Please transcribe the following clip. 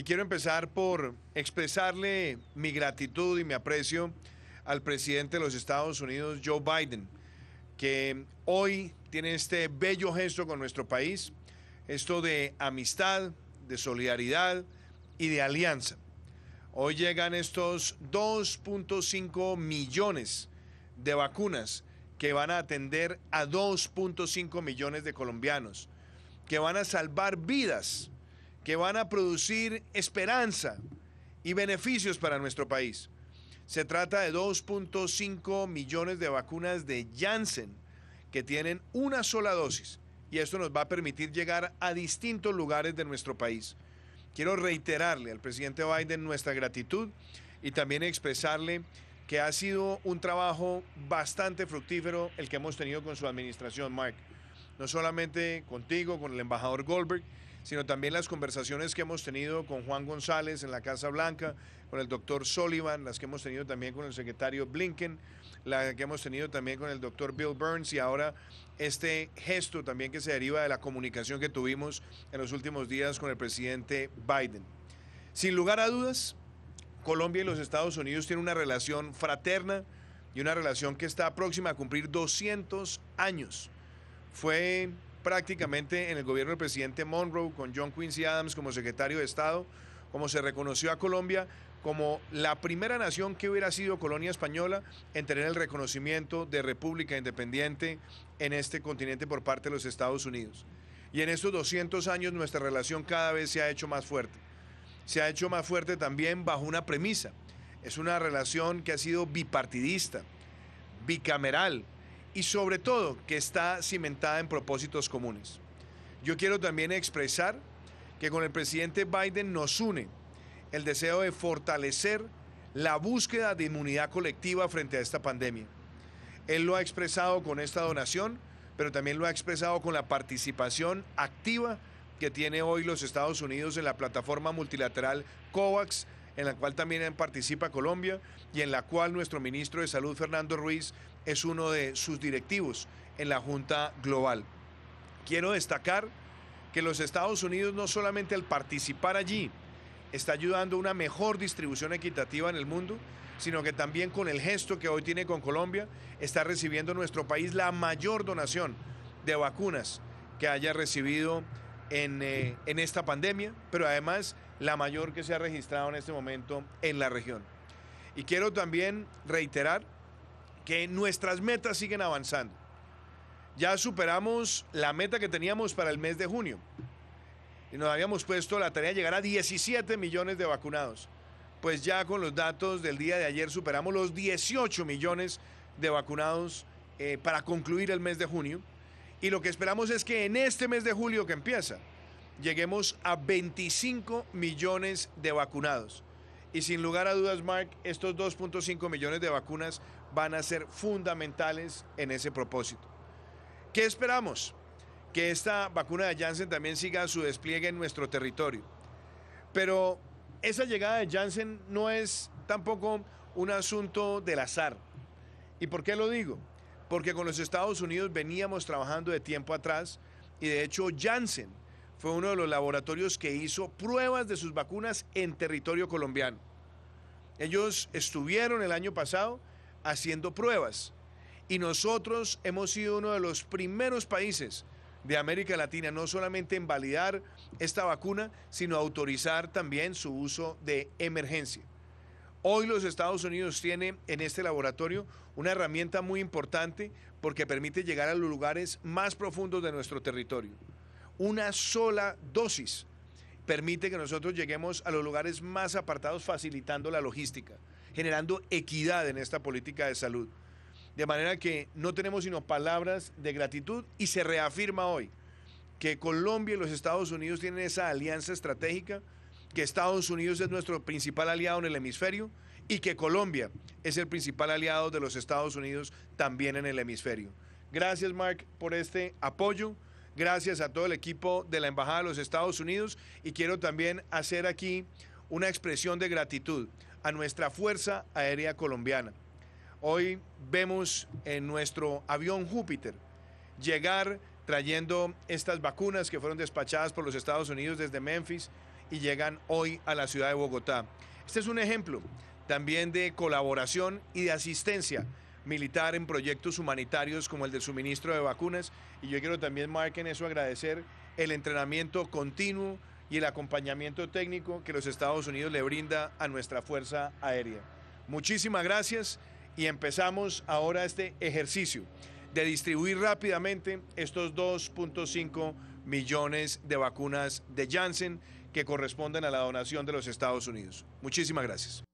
Y quiero empezar por expresarle mi gratitud y mi aprecio al presidente de los Estados Unidos, Joe Biden, que hoy tiene este bello gesto con nuestro país, esto de amistad, de solidaridad y de alianza. Hoy llegan estos 2.5 millones de vacunas que van a atender a 2.5 millones de colombianos, que van a salvar vidas que van a producir esperanza y beneficios para nuestro país. Se trata de 2.5 millones de vacunas de Janssen que tienen una sola dosis y esto nos va a permitir llegar a distintos lugares de nuestro país. Quiero reiterarle al presidente Biden nuestra gratitud y también expresarle que ha sido un trabajo bastante fructífero el que hemos tenido con su administración, Mike. No solamente contigo, con el embajador Goldberg, sino también las conversaciones que hemos tenido con Juan González en la Casa Blanca, con el doctor Sullivan, las que hemos tenido también con el secretario Blinken, las que hemos tenido también con el doctor Bill Burns y ahora este gesto también que se deriva de la comunicación que tuvimos en los últimos días con el presidente Biden. Sin lugar a dudas, Colombia y los Estados Unidos tienen una relación fraterna y una relación que está próxima a cumplir 200 años. Fue prácticamente en el gobierno del presidente Monroe, con John Quincy Adams como secretario de Estado, como se reconoció a Colombia como la primera nación que hubiera sido colonia española en tener el reconocimiento de república independiente en este continente por parte de los Estados Unidos. Y en estos 200 años nuestra relación cada vez se ha hecho más fuerte. Se ha hecho más fuerte también bajo una premisa. Es una relación que ha sido bipartidista, bicameral, y sobre todo que está cimentada en propósitos comunes. Yo quiero también expresar que con el presidente Biden nos une el deseo de fortalecer la búsqueda de inmunidad colectiva frente a esta pandemia. Él lo ha expresado con esta donación, pero también lo ha expresado con la participación activa que tiene hoy los Estados Unidos en la plataforma multilateral COVAX en la cual también participa Colombia y en la cual nuestro ministro de Salud, Fernando Ruiz, es uno de sus directivos en la Junta Global. Quiero destacar que los Estados Unidos no solamente al participar allí está ayudando a una mejor distribución equitativa en el mundo, sino que también con el gesto que hoy tiene con Colombia, está recibiendo nuestro país la mayor donación de vacunas que haya recibido en, eh, en esta pandemia, pero además la mayor que se ha registrado en este momento en la región. Y quiero también reiterar que nuestras metas siguen avanzando. Ya superamos la meta que teníamos para el mes de junio. Y nos habíamos puesto la tarea de llegar a 17 millones de vacunados. Pues ya con los datos del día de ayer superamos los 18 millones de vacunados eh, para concluir el mes de junio. Y lo que esperamos es que en este mes de julio que empieza, lleguemos a 25 millones de vacunados. Y sin lugar a dudas, Mark, estos 2.5 millones de vacunas van a ser fundamentales en ese propósito. ¿Qué esperamos? Que esta vacuna de Janssen también siga su despliegue en nuestro territorio. Pero esa llegada de Janssen no es tampoco un asunto del azar. ¿Y por qué lo digo? Porque con los Estados Unidos veníamos trabajando de tiempo atrás y de hecho Janssen fue uno de los laboratorios que hizo pruebas de sus vacunas en territorio colombiano. Ellos estuvieron el año pasado haciendo pruebas y nosotros hemos sido uno de los primeros países de América Latina, no solamente en validar esta vacuna, sino autorizar también su uso de emergencia. Hoy los Estados Unidos tienen en este laboratorio una herramienta muy importante porque permite llegar a los lugares más profundos de nuestro territorio una sola dosis permite que nosotros lleguemos a los lugares más apartados facilitando la logística, generando equidad en esta política de salud. De manera que no tenemos sino palabras de gratitud y se reafirma hoy que Colombia y los Estados Unidos tienen esa alianza estratégica, que Estados Unidos es nuestro principal aliado en el hemisferio y que Colombia es el principal aliado de los Estados Unidos también en el hemisferio. Gracias Mark por este apoyo. Gracias a todo el equipo de la Embajada de los Estados Unidos y quiero también hacer aquí una expresión de gratitud a nuestra Fuerza Aérea Colombiana. Hoy vemos en nuestro avión Júpiter llegar trayendo estas vacunas que fueron despachadas por los Estados Unidos desde Memphis y llegan hoy a la ciudad de Bogotá. Este es un ejemplo también de colaboración y de asistencia militar en proyectos humanitarios como el de suministro de vacunas. Y yo quiero también, Mark, en eso agradecer el entrenamiento continuo y el acompañamiento técnico que los Estados Unidos le brinda a nuestra Fuerza Aérea. Muchísimas gracias y empezamos ahora este ejercicio de distribuir rápidamente estos 2.5 millones de vacunas de Janssen que corresponden a la donación de los Estados Unidos. Muchísimas gracias.